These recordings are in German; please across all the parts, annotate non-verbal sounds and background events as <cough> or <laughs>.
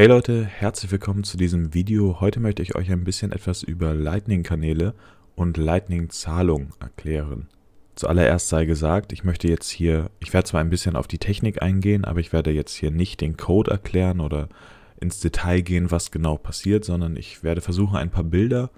Hey Leute, herzlich willkommen zu diesem Video. Heute möchte ich euch ein bisschen etwas über Lightning-Kanäle und Lightning-Zahlung erklären. Zuallererst sei gesagt, ich möchte jetzt hier, ich werde zwar ein bisschen auf die Technik eingehen, aber ich werde jetzt hier nicht den Code erklären oder ins Detail gehen, was genau passiert, sondern ich werde versuchen, ein paar Bilder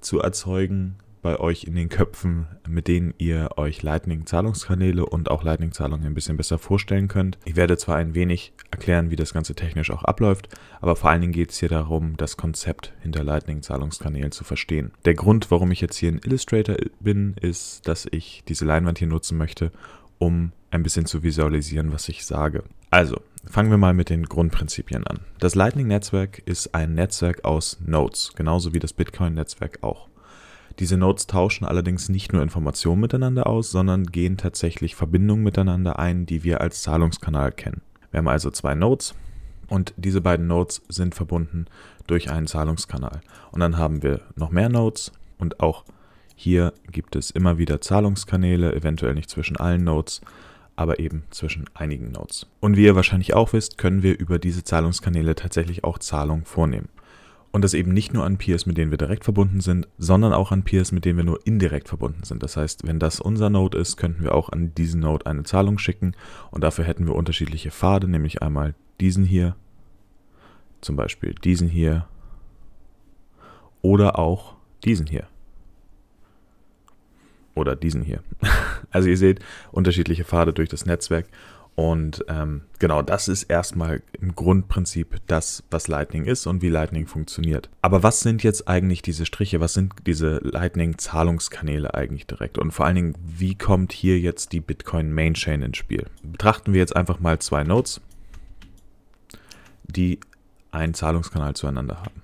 zu erzeugen, bei euch in den Köpfen, mit denen ihr euch Lightning-Zahlungskanäle und auch Lightning-Zahlungen ein bisschen besser vorstellen könnt. Ich werde zwar ein wenig erklären, wie das Ganze technisch auch abläuft, aber vor allen Dingen geht es hier darum, das Konzept hinter Lightning-Zahlungskanälen zu verstehen. Der Grund, warum ich jetzt hier in Illustrator bin, ist, dass ich diese Leinwand hier nutzen möchte, um ein bisschen zu visualisieren, was ich sage. Also, fangen wir mal mit den Grundprinzipien an. Das Lightning-Netzwerk ist ein Netzwerk aus Nodes, genauso wie das Bitcoin-Netzwerk auch. Diese Nodes tauschen allerdings nicht nur Informationen miteinander aus, sondern gehen tatsächlich Verbindungen miteinander ein, die wir als Zahlungskanal kennen. Wir haben also zwei Nodes und diese beiden Nodes sind verbunden durch einen Zahlungskanal. Und dann haben wir noch mehr Nodes und auch hier gibt es immer wieder Zahlungskanäle, eventuell nicht zwischen allen Nodes, aber eben zwischen einigen Nodes. Und wie ihr wahrscheinlich auch wisst, können wir über diese Zahlungskanäle tatsächlich auch Zahlungen vornehmen. Und das eben nicht nur an Peers, mit denen wir direkt verbunden sind, sondern auch an Peers, mit denen wir nur indirekt verbunden sind. Das heißt, wenn das unser Node ist, könnten wir auch an diesen Node eine Zahlung schicken und dafür hätten wir unterschiedliche Pfade, nämlich einmal diesen hier, zum Beispiel diesen hier oder auch diesen hier. Oder diesen hier. <laughs> Also ihr seht unterschiedliche Pfade durch das Netzwerk und ähm, genau das ist erstmal im Grundprinzip das, was Lightning ist und wie Lightning funktioniert. Aber was sind jetzt eigentlich diese Striche? Was sind diese Lightning-Zahlungskanäle eigentlich direkt? Und vor allen Dingen, wie kommt hier jetzt die Bitcoin mainchain ins Spiel? Betrachten wir jetzt einfach mal zwei Nodes, die einen Zahlungskanal zueinander haben.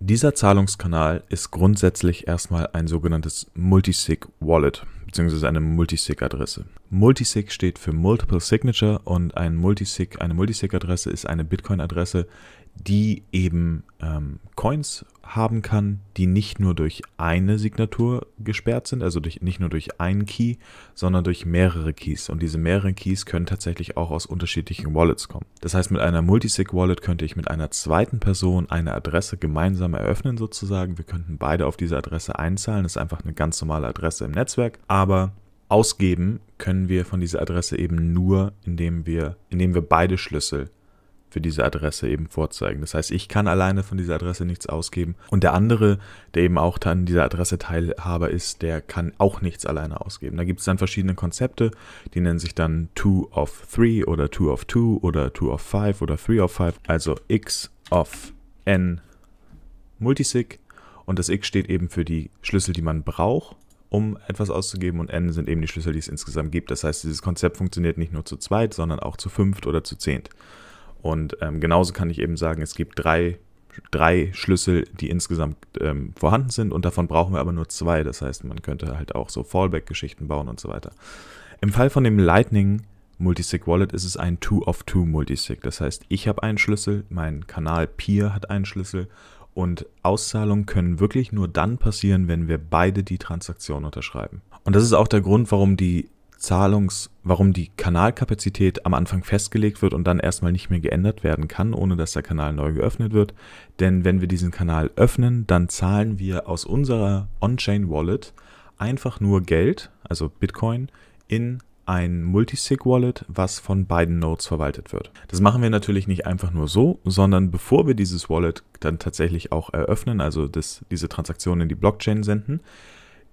Dieser Zahlungskanal ist grundsätzlich erstmal ein sogenanntes Multisig Wallet bzw. eine Multisig-Adresse. Multisig steht für Multiple Signature und ein Multisig, eine Multisig-Adresse ist eine Bitcoin-Adresse, die eben ähm, Coins haben kann, die nicht nur durch eine Signatur gesperrt sind, also durch, nicht nur durch einen Key, sondern durch mehrere Keys. Und diese mehreren Keys können tatsächlich auch aus unterschiedlichen Wallets kommen. Das heißt, mit einer Multisig-Wallet könnte ich mit einer zweiten Person eine Adresse gemeinsam eröffnen sozusagen. Wir könnten beide auf diese Adresse einzahlen. Das ist einfach eine ganz normale Adresse im Netzwerk. Aber ausgeben können wir von dieser Adresse eben nur, indem wir, indem wir beide Schlüssel für diese Adresse eben vorzeigen. Das heißt, ich kann alleine von dieser Adresse nichts ausgeben und der andere, der eben auch an dieser Adresse Teilhaber ist, der kann auch nichts alleine ausgeben. Da gibt es dann verschiedene Konzepte, die nennen sich dann 2 of 3 oder 2 of 2 oder 2 of 5 oder 3 of 5, also x of n Multisig und das x steht eben für die Schlüssel, die man braucht um etwas auszugeben und n sind eben die Schlüssel, die es insgesamt gibt. Das heißt, dieses Konzept funktioniert nicht nur zu zweit, sondern auch zu fünft oder zu zehnt. Und ähm, genauso kann ich eben sagen, es gibt drei, drei Schlüssel, die insgesamt ähm, vorhanden sind und davon brauchen wir aber nur zwei. Das heißt, man könnte halt auch so Fallback-Geschichten bauen und so weiter. Im Fall von dem Lightning Multisig Wallet ist es ein two of two Multisig. Das heißt, ich habe einen Schlüssel, mein Kanal Peer hat einen Schlüssel und Auszahlungen können wirklich nur dann passieren, wenn wir beide die Transaktion unterschreiben. Und das ist auch der Grund, warum die Zahlungs, warum die Kanalkapazität am Anfang festgelegt wird und dann erstmal nicht mehr geändert werden kann, ohne dass der Kanal neu geöffnet wird. Denn wenn wir diesen Kanal öffnen, dann zahlen wir aus unserer On-Chain-Wallet einfach nur Geld, also Bitcoin, in ein Multisig-Wallet, was von beiden Nodes verwaltet wird. Das machen wir natürlich nicht einfach nur so, sondern bevor wir dieses Wallet dann tatsächlich auch eröffnen, also das, diese Transaktion in die Blockchain senden,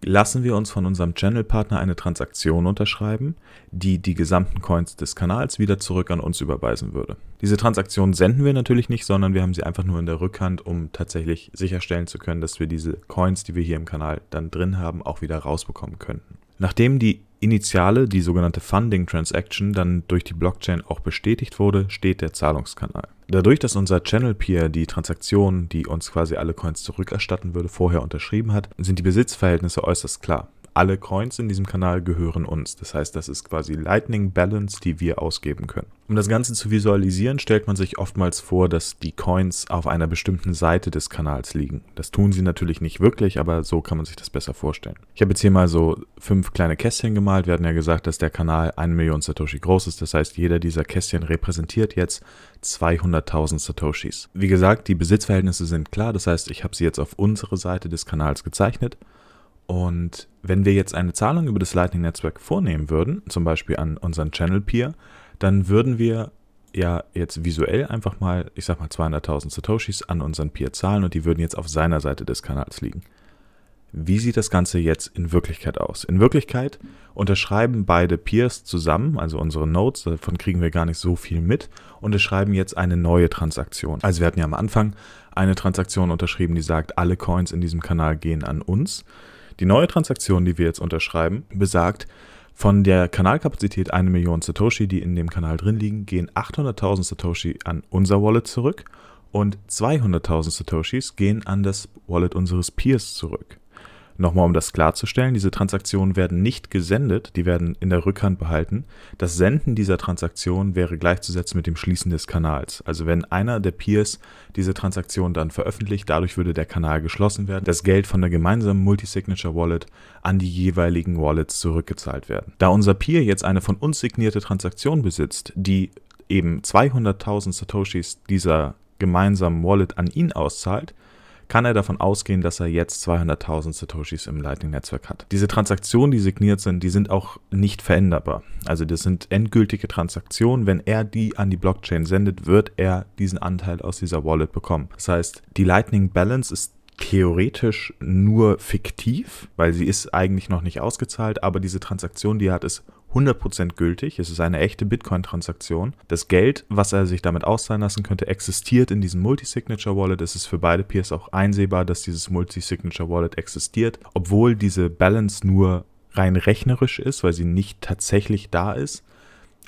lassen wir uns von unserem Channel-Partner eine Transaktion unterschreiben, die die gesamten Coins des Kanals wieder zurück an uns überweisen würde. Diese Transaktion senden wir natürlich nicht, sondern wir haben sie einfach nur in der Rückhand, um tatsächlich sicherstellen zu können, dass wir diese Coins, die wir hier im Kanal dann drin haben, auch wieder rausbekommen könnten. Nachdem die initiale, die sogenannte Funding Transaction, dann durch die Blockchain auch bestätigt wurde, steht der Zahlungskanal. Dadurch, dass unser Channel Peer die Transaktion, die uns quasi alle Coins zurückerstatten würde, vorher unterschrieben hat, sind die Besitzverhältnisse äußerst klar alle Coins in diesem Kanal gehören uns. Das heißt, das ist quasi Lightning Balance, die wir ausgeben können. Um das Ganze zu visualisieren, stellt man sich oftmals vor, dass die Coins auf einer bestimmten Seite des Kanals liegen. Das tun sie natürlich nicht wirklich, aber so kann man sich das besser vorstellen. Ich habe jetzt hier mal so fünf kleine Kästchen gemalt. Wir hatten ja gesagt, dass der Kanal 1 Million Satoshi groß ist. Das heißt, jeder dieser Kästchen repräsentiert jetzt 200.000 Satoshis. Wie gesagt, die Besitzverhältnisse sind klar. Das heißt, ich habe sie jetzt auf unsere Seite des Kanals gezeichnet. Und wenn wir jetzt eine Zahlung über das Lightning-Netzwerk vornehmen würden, zum Beispiel an unseren Channel-Peer, dann würden wir ja jetzt visuell einfach mal, ich sag mal 200.000 Satoshis an unseren Peer zahlen und die würden jetzt auf seiner Seite des Kanals liegen. Wie sieht das Ganze jetzt in Wirklichkeit aus? In Wirklichkeit unterschreiben beide Peers zusammen, also unsere Nodes, davon kriegen wir gar nicht so viel mit, unterschreiben jetzt eine neue Transaktion. Also wir hatten ja am Anfang eine Transaktion unterschrieben, die sagt, alle Coins in diesem Kanal gehen an uns. Die neue Transaktion, die wir jetzt unterschreiben, besagt, von der Kanalkapazität 1 Million Satoshi, die in dem Kanal drin liegen, gehen 800.000 Satoshi an unser Wallet zurück und 200.000 Satoshis gehen an das Wallet unseres Peers zurück. Nochmal, um das klarzustellen, diese Transaktionen werden nicht gesendet, die werden in der Rückhand behalten. Das Senden dieser Transaktion wäre gleichzusetzen mit dem Schließen des Kanals. Also wenn einer der Peers diese Transaktion dann veröffentlicht, dadurch würde der Kanal geschlossen werden, das Geld von der gemeinsamen Multisignature Wallet an die jeweiligen Wallets zurückgezahlt werden. Da unser Peer jetzt eine von uns signierte Transaktion besitzt, die eben 200.000 Satoshis dieser gemeinsamen Wallet an ihn auszahlt, kann er davon ausgehen, dass er jetzt 200.000 Satoshis im Lightning-Netzwerk hat. Diese Transaktionen, die signiert sind, die sind auch nicht veränderbar. Also das sind endgültige Transaktionen. Wenn er die an die Blockchain sendet, wird er diesen Anteil aus dieser Wallet bekommen. Das heißt, die Lightning Balance ist theoretisch nur fiktiv, weil sie ist eigentlich noch nicht ausgezahlt, aber diese Transaktion, die er hat, ist 100% gültig. Es ist eine echte Bitcoin-Transaktion. Das Geld, was er sich damit auszahlen lassen könnte, existiert in diesem Multi-Signature-Wallet. Es ist für beide Peers auch einsehbar, dass dieses Multi-Signature-Wallet existiert, obwohl diese Balance nur rein rechnerisch ist, weil sie nicht tatsächlich da ist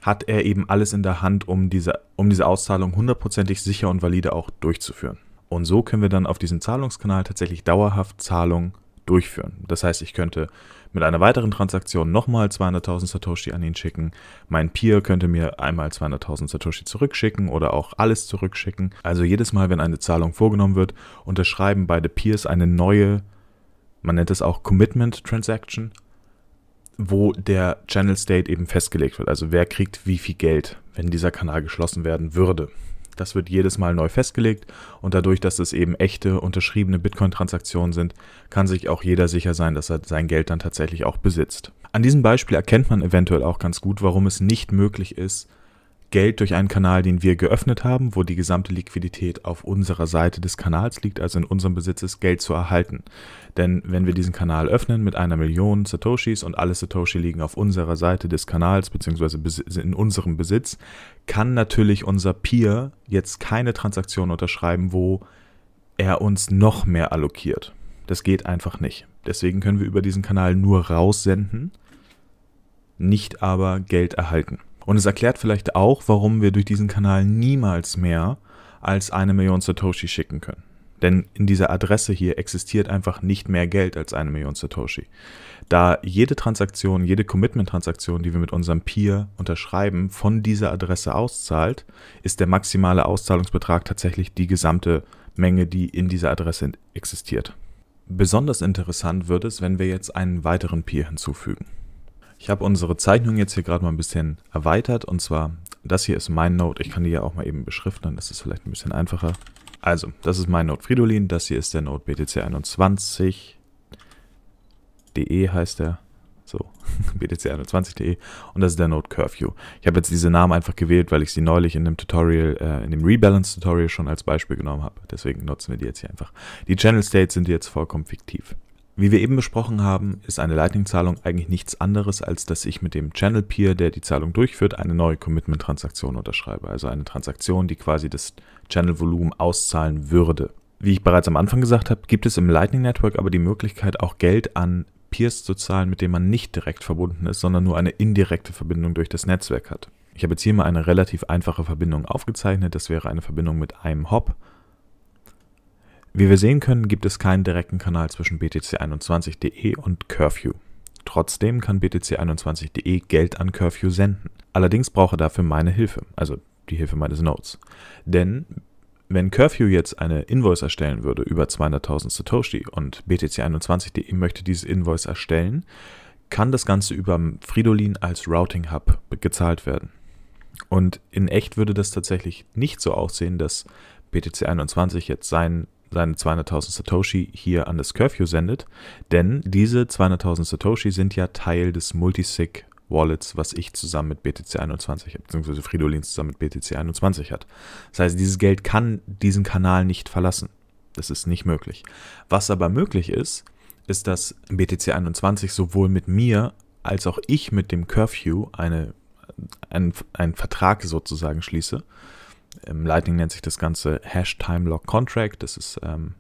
hat er eben alles in der Hand, um diese, um diese Auszahlung hundertprozentig sicher und valide auch durchzuführen. Und so können wir dann auf diesem Zahlungskanal tatsächlich dauerhaft Zahlungen durchführen. Das heißt, ich könnte mit einer weiteren Transaktion nochmal 200.000 Satoshi an ihn schicken. Mein Peer könnte mir einmal 200.000 Satoshi zurückschicken oder auch alles zurückschicken. Also jedes Mal, wenn eine Zahlung vorgenommen wird, unterschreiben beide Peers eine neue, man nennt es auch Commitment Transaction, wo der Channel State eben festgelegt wird. Also wer kriegt wie viel Geld, wenn dieser Kanal geschlossen werden würde. Das wird jedes Mal neu festgelegt und dadurch, dass es eben echte, unterschriebene Bitcoin-Transaktionen sind, kann sich auch jeder sicher sein, dass er sein Geld dann tatsächlich auch besitzt. An diesem Beispiel erkennt man eventuell auch ganz gut, warum es nicht möglich ist, Geld durch einen Kanal, den wir geöffnet haben, wo die gesamte Liquidität auf unserer Seite des Kanals liegt, also in unserem Besitz ist, Geld zu erhalten. Denn wenn wir diesen Kanal öffnen mit einer Million Satoshis und alle Satoshi liegen auf unserer Seite des Kanals bzw. Also in unserem Besitz, kann natürlich unser Peer jetzt keine Transaktion unterschreiben, wo er uns noch mehr allokiert. Das geht einfach nicht. Deswegen können wir über diesen Kanal nur raussenden, nicht aber Geld erhalten. Und es erklärt vielleicht auch, warum wir durch diesen Kanal niemals mehr als eine Million Satoshi schicken können. Denn in dieser Adresse hier existiert einfach nicht mehr Geld als eine Million Satoshi. Da jede Transaktion, jede Commitment-Transaktion, die wir mit unserem Peer unterschreiben, von dieser Adresse auszahlt, ist der maximale Auszahlungsbetrag tatsächlich die gesamte Menge, die in dieser Adresse existiert. Besonders interessant wird es, wenn wir jetzt einen weiteren Peer hinzufügen. Ich habe unsere Zeichnung jetzt hier gerade mal ein bisschen erweitert und zwar, das hier ist mein Node. Ich kann die ja auch mal eben beschriften, dann ist es vielleicht ein bisschen einfacher. Also, das ist mein Node Fridolin, das hier ist der Node btc 21de heißt der. So, <laughs> btc21.de und das ist der Node Curfew. Ich habe jetzt diese Namen einfach gewählt, weil ich sie neulich in dem Tutorial, äh, in dem Rebalance-Tutorial schon als Beispiel genommen habe. Deswegen nutzen wir die jetzt hier einfach. Die Channel States sind jetzt vollkommen fiktiv. Wie wir eben besprochen haben, ist eine Lightning-Zahlung eigentlich nichts anderes, als dass ich mit dem Channel-Peer, der die Zahlung durchführt, eine neue Commitment-Transaktion unterschreibe. Also eine Transaktion, die quasi das Channel-Volumen auszahlen würde. Wie ich bereits am Anfang gesagt habe, gibt es im Lightning Network aber die Möglichkeit, auch Geld an Peers zu zahlen, mit denen man nicht direkt verbunden ist, sondern nur eine indirekte Verbindung durch das Netzwerk hat. Ich habe jetzt hier mal eine relativ einfache Verbindung aufgezeichnet. Das wäre eine Verbindung mit einem Hop wie wir sehen können, gibt es keinen direkten Kanal zwischen btc21.de und Curfew. Trotzdem kann btc21.de Geld an Curfew senden. Allerdings brauche dafür meine Hilfe, also die Hilfe meines Notes. Denn wenn Curfew jetzt eine Invoice erstellen würde über 200.000 Satoshi und btc21.de möchte diese Invoice erstellen, kann das Ganze über Fridolin als Routing Hub gezahlt werden. Und in echt würde das tatsächlich nicht so aussehen, dass BTC21 jetzt seinen seine 200.000 Satoshi hier an das Curfew sendet, denn diese 200.000 Satoshi sind ja Teil des Multisig Wallets, was ich zusammen mit BTC21 habe, beziehungsweise Fridolin zusammen mit BTC21 hat. Das heißt, dieses Geld kann diesen Kanal nicht verlassen. Das ist nicht möglich. Was aber möglich ist, ist, dass BTC21 sowohl mit mir als auch ich mit dem Curfew eine, einen, einen Vertrag sozusagen schließe, im Lightning nennt sich das Ganze Hash Time Lock Contract. Das ist ähm,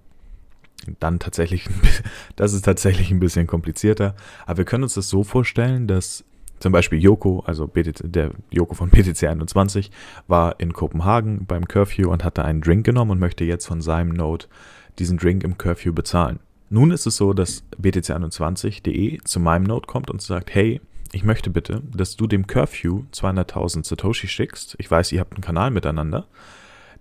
dann tatsächlich, <laughs> das ist tatsächlich ein bisschen komplizierter. Aber wir können uns das so vorstellen, dass zum Beispiel Joko, also der Joko von BTC 21, war in Kopenhagen beim Curfew und hatte einen Drink genommen und möchte jetzt von seinem Node diesen Drink im Curfew bezahlen. Nun ist es so, dass BTC21.de zu meinem Node kommt und sagt, hey, ich möchte bitte, dass du dem Curfew 200.000 Satoshi schickst. Ich weiß, ihr habt einen Kanal miteinander.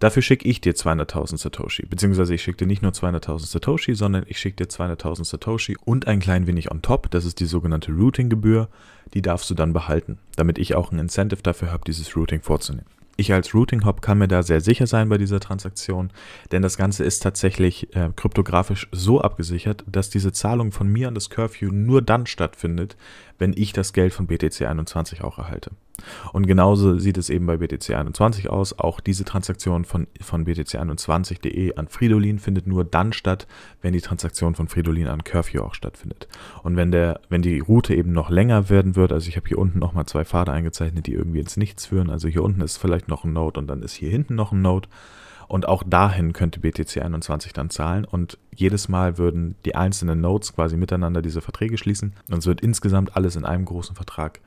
Dafür schicke ich dir 200.000 Satoshi. Beziehungsweise ich schicke dir nicht nur 200.000 Satoshi, sondern ich schicke dir 200.000 Satoshi und ein klein wenig on top. Das ist die sogenannte Routing-Gebühr. Die darfst du dann behalten, damit ich auch ein Incentive dafür habe, dieses Routing vorzunehmen. Ich als Routing Hop kann mir da sehr sicher sein bei dieser Transaktion, denn das Ganze ist tatsächlich äh, kryptografisch so abgesichert, dass diese Zahlung von mir an das Curfew nur dann stattfindet, wenn ich das Geld von BTC21 auch erhalte. Und genauso sieht es eben bei BTC21 aus. Auch diese Transaktion von, von BTC21.de an Fridolin findet nur dann statt, wenn die Transaktion von Fridolin an Curfew auch stattfindet. Und wenn, der, wenn die Route eben noch länger werden wird, also ich habe hier unten nochmal zwei Pfade eingezeichnet, die irgendwie ins Nichts führen. Also hier unten ist vielleicht noch ein Node und dann ist hier hinten noch ein Node. Und auch dahin könnte BTC 21 dann zahlen. Und jedes Mal würden die einzelnen Nodes quasi miteinander diese Verträge schließen. Und es wird insgesamt alles in einem großen Vertrag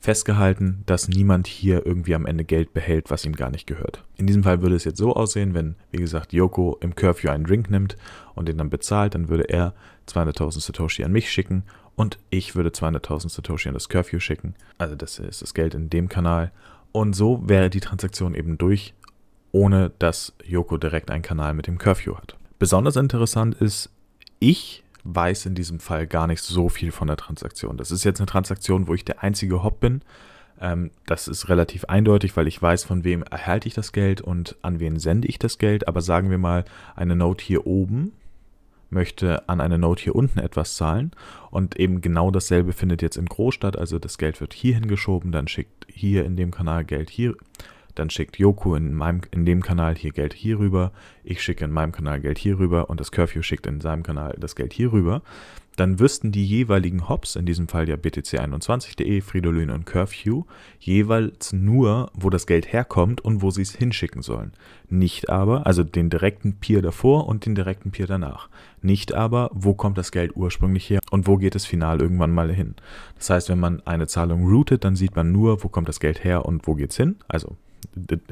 festgehalten, dass niemand hier irgendwie am Ende Geld behält, was ihm gar nicht gehört. In diesem Fall würde es jetzt so aussehen, wenn, wie gesagt, Yoko im Curfew einen Drink nimmt und den dann bezahlt, dann würde er 200.000 Satoshi an mich schicken und ich würde 200.000 Satoshi an das Curfew schicken. Also das ist das Geld in dem Kanal. Und so wäre die Transaktion eben durch ohne dass Yoko direkt einen Kanal mit dem Curfew hat. Besonders interessant ist, ich weiß in diesem Fall gar nicht so viel von der Transaktion. Das ist jetzt eine Transaktion, wo ich der einzige Hop bin. Ähm, das ist relativ eindeutig, weil ich weiß, von wem erhalte ich das Geld und an wen sende ich das Geld. Aber sagen wir mal, eine Note hier oben möchte an eine Note hier unten etwas zahlen und eben genau dasselbe findet jetzt in Groß statt. Also das Geld wird hier hingeschoben, dann schickt hier in dem Kanal Geld hier dann schickt Yoku in, meinem, in dem Kanal hier Geld hier rüber, ich schicke in meinem Kanal Geld hier rüber und das Curfew schickt in seinem Kanal das Geld hier rüber, dann wüssten die jeweiligen Hops, in diesem Fall ja btc21.de, Fridolin und Curfew, jeweils nur, wo das Geld herkommt und wo sie es hinschicken sollen. Nicht aber, also den direkten Peer davor und den direkten Peer danach. Nicht aber, wo kommt das Geld ursprünglich her und wo geht es final irgendwann mal hin. Das heißt, wenn man eine Zahlung routet, dann sieht man nur, wo kommt das Geld her und wo geht es hin. Also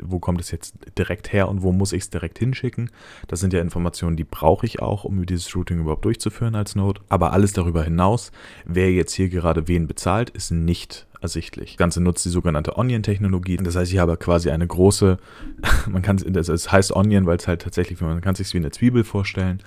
wo kommt es jetzt direkt her und wo muss ich es direkt hinschicken. Das sind ja Informationen, die brauche ich auch, um dieses Routing überhaupt durchzuführen als Node. Aber alles darüber hinaus, wer jetzt hier gerade wen bezahlt, ist nicht ersichtlich. Das Ganze nutzt die sogenannte Onion-Technologie. Das heißt, ich habe quasi eine große, <laughs> man kann es, das heißt Onion, weil es halt tatsächlich, man kann es sich wie eine Zwiebel vorstellen.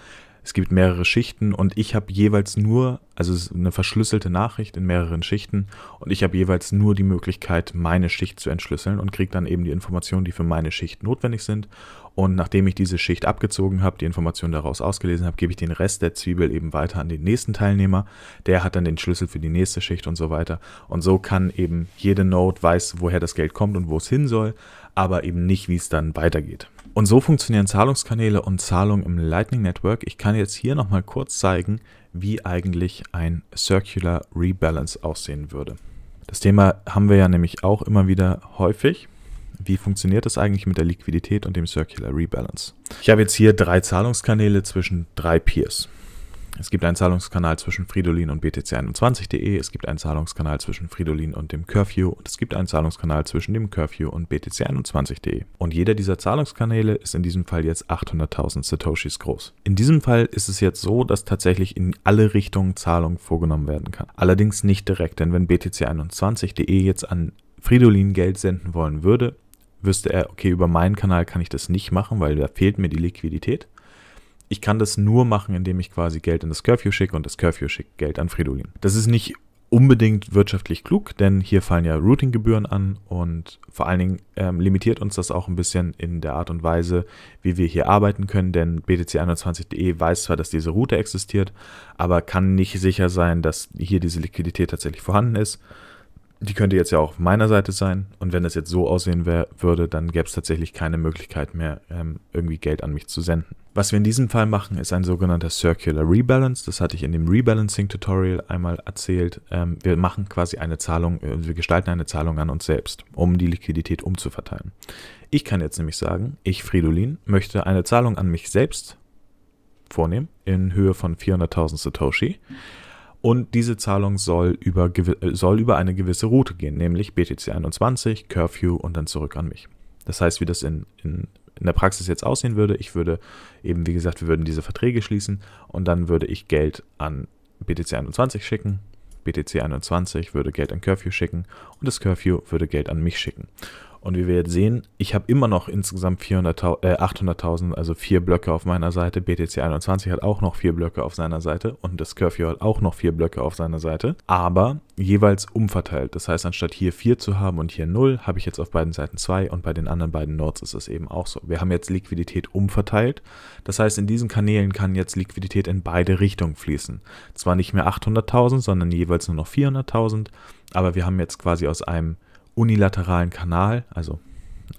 Es gibt mehrere Schichten und ich habe jeweils nur, also es ist eine verschlüsselte Nachricht in mehreren Schichten und ich habe jeweils nur die Möglichkeit, meine Schicht zu entschlüsseln und kriege dann eben die Informationen, die für meine Schicht notwendig sind. Und nachdem ich diese Schicht abgezogen habe, die Informationen daraus ausgelesen habe, gebe ich den Rest der Zwiebel eben weiter an den nächsten Teilnehmer. Der hat dann den Schlüssel für die nächste Schicht und so weiter. Und so kann eben jede Node weiß, woher das Geld kommt und wo es hin soll, aber eben nicht, wie es dann weitergeht. Und so funktionieren Zahlungskanäle und Zahlungen im Lightning Network. Ich kann jetzt hier nochmal kurz zeigen, wie eigentlich ein Circular Rebalance aussehen würde. Das Thema haben wir ja nämlich auch immer wieder häufig. Wie funktioniert das eigentlich mit der Liquidität und dem Circular Rebalance? Ich habe jetzt hier drei Zahlungskanäle zwischen drei Peers. Es gibt einen Zahlungskanal zwischen Fridolin und BTC21.de, es gibt einen Zahlungskanal zwischen Fridolin und dem Curfew und es gibt einen Zahlungskanal zwischen dem Curfew und BTC21.de. Und jeder dieser Zahlungskanäle ist in diesem Fall jetzt 800.000 Satoshis groß. In diesem Fall ist es jetzt so, dass tatsächlich in alle Richtungen Zahlung vorgenommen werden kann. Allerdings nicht direkt, denn wenn BTC21.de jetzt an Fridolin Geld senden wollen würde, wüsste er, okay, über meinen Kanal kann ich das nicht machen, weil da fehlt mir die Liquidität ich kann das nur machen, indem ich quasi Geld in das Curfew schicke und das Curfew schickt Geld an Fridolin. Das ist nicht unbedingt wirtschaftlich klug, denn hier fallen ja Routinggebühren an und vor allen Dingen ähm, limitiert uns das auch ein bisschen in der Art und Weise, wie wir hier arbeiten können, denn btc21.de weiß zwar, dass diese Route existiert, aber kann nicht sicher sein, dass hier diese Liquidität tatsächlich vorhanden ist die könnte jetzt ja auch auf meiner Seite sein. Und wenn das jetzt so aussehen wär, würde, dann gäbe es tatsächlich keine Möglichkeit mehr, ähm, irgendwie Geld an mich zu senden. Was wir in diesem Fall machen, ist ein sogenannter Circular Rebalance. Das hatte ich in dem Rebalancing-Tutorial einmal erzählt. Ähm, wir machen quasi eine Zahlung, äh, wir gestalten eine Zahlung an uns selbst, um die Liquidität umzuverteilen. Ich kann jetzt nämlich sagen, ich, Fridolin, möchte eine Zahlung an mich selbst vornehmen in Höhe von 400.000 Satoshi. Mhm und diese Zahlung soll über, äh, soll über eine gewisse Route gehen, nämlich BTC 21, Curfew und dann zurück an mich. Das heißt, wie das in, in, in der Praxis jetzt aussehen würde, ich würde eben, wie gesagt, wir würden diese Verträge schließen und dann würde ich Geld an BTC 21 schicken, BTC 21 würde Geld an Curfew schicken und das Curfew würde Geld an mich schicken. Und wie wir jetzt sehen, ich habe immer noch insgesamt 400.000, äh, 800.000, also vier Blöcke auf meiner Seite. BTC21 hat auch noch vier Blöcke auf seiner Seite und das Curfew hat auch noch vier Blöcke auf seiner Seite, aber jeweils umverteilt. Das heißt, anstatt hier vier zu haben und hier null, habe ich jetzt auf beiden Seiten zwei und bei den anderen beiden Nodes ist es eben auch so. Wir haben jetzt Liquidität umverteilt. Das heißt, in diesen Kanälen kann jetzt Liquidität in beide Richtungen fließen. Zwar nicht mehr 800.000, sondern jeweils nur noch 400.000, aber wir haben jetzt quasi aus einem unilateralen Kanal, also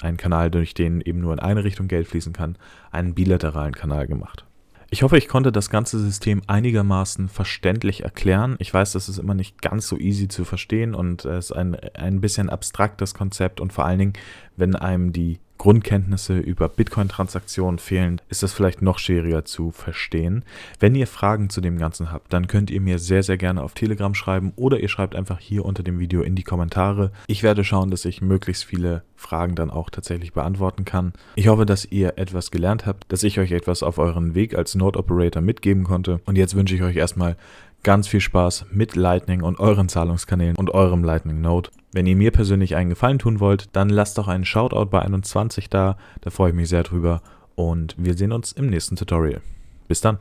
einen Kanal, durch den eben nur in eine Richtung Geld fließen kann, einen bilateralen Kanal gemacht. Ich hoffe, ich konnte das ganze System einigermaßen verständlich erklären. Ich weiß, das ist immer nicht ganz so easy zu verstehen und es ist ein, ein bisschen abstraktes Konzept und vor allen Dingen, wenn einem die Grundkenntnisse über Bitcoin-Transaktionen fehlen, ist das vielleicht noch schwieriger zu verstehen. Wenn ihr Fragen zu dem Ganzen habt, dann könnt ihr mir sehr, sehr gerne auf Telegram schreiben oder ihr schreibt einfach hier unter dem Video in die Kommentare. Ich werde schauen, dass ich möglichst viele Fragen dann auch tatsächlich beantworten kann. Ich hoffe, dass ihr etwas gelernt habt, dass ich euch etwas auf euren Weg als Node Operator mitgeben konnte. Und jetzt wünsche ich euch erstmal Ganz viel Spaß mit Lightning und euren Zahlungskanälen und eurem Lightning Note. Wenn ihr mir persönlich einen Gefallen tun wollt, dann lasst doch einen Shoutout bei 21 da, da freue ich mich sehr drüber und wir sehen uns im nächsten Tutorial. Bis dann!